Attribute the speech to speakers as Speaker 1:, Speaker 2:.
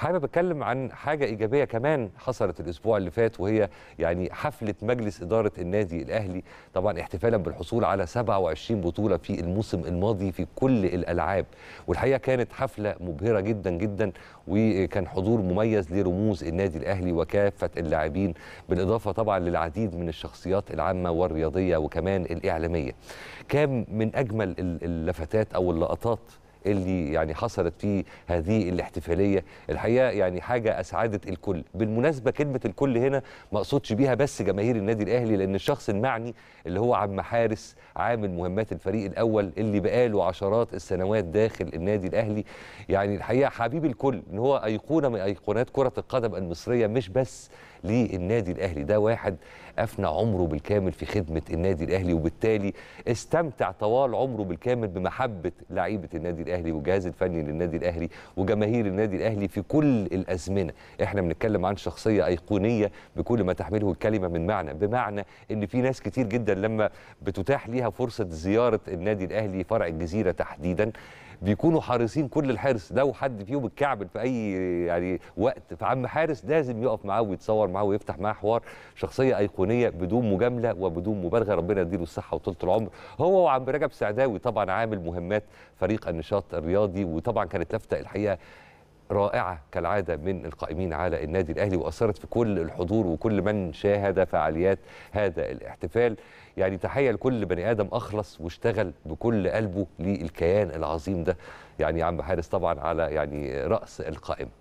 Speaker 1: حابب اتكلم عن حاجه ايجابيه كمان حصلت الاسبوع اللي فات وهي يعني حفله مجلس اداره النادي الاهلي طبعا احتفالا بالحصول على 27 بطوله في الموسم الماضي في كل الالعاب والحقيقه كانت حفله مبهره جدا جدا وكان حضور مميز لرموز النادي الاهلي وكافه اللاعبين بالاضافه طبعا للعديد من الشخصيات العامه والرياضيه وكمان الاعلاميه كان من اجمل اللفتات او اللقطات اللي يعني حصلت في هذه الاحتفاليه الحقيقه يعني حاجه اسعدت الكل بالمناسبه كلمه الكل هنا ما اقصدش بيها بس جماهير النادي الاهلي لان الشخص المعني اللي هو عم حارس عامل مهمات الفريق الاول اللي بقاله عشرات السنوات داخل النادي الاهلي يعني الحقيقه حبيب الكل ان هو ايقونه من ايقونات كره القدم المصريه مش بس للنادي الاهلي ده واحد افنى عمره بالكامل في خدمه النادي الاهلي وبالتالي استمتع طوال عمره بالكامل بمحبه لعيبه النادي الاهلي والجهاز الفني للنادي الاهلي وجماهير النادي الاهلي في كل الازمنه احنا بنتكلم عن شخصيه ايقونيه بكل ما تحمله الكلمه من معنى بمعنى ان في ناس كتير جدا لما بتتاح ليها فرصه زياره النادي الاهلي فرع الجزيره تحديدا بيكونوا حارسين كل الحرص لو حد فيهم اتكعبل في اي يعني وقت فعم حارس لازم يقف معاه ويتصور معاه ويفتح معاه حوار شخصيه ايقونيه بدون مجامله وبدون مبالغه ربنا يديله الصحه وطولة العمر هو وعم رجب سعداوي طبعا عامل مهمات فريق النشاط الرياضي وطبعا كانت لافته الحقيقه رائعة كالعادة من القائمين على النادي الأهلي وأثرت في كل الحضور وكل من شاهد فعاليات هذا الاحتفال يعني تحية لكل بني آدم أخلص واشتغل بكل قلبه للكيان العظيم ده يعني عم حارس طبعا على يعني رأس القائمة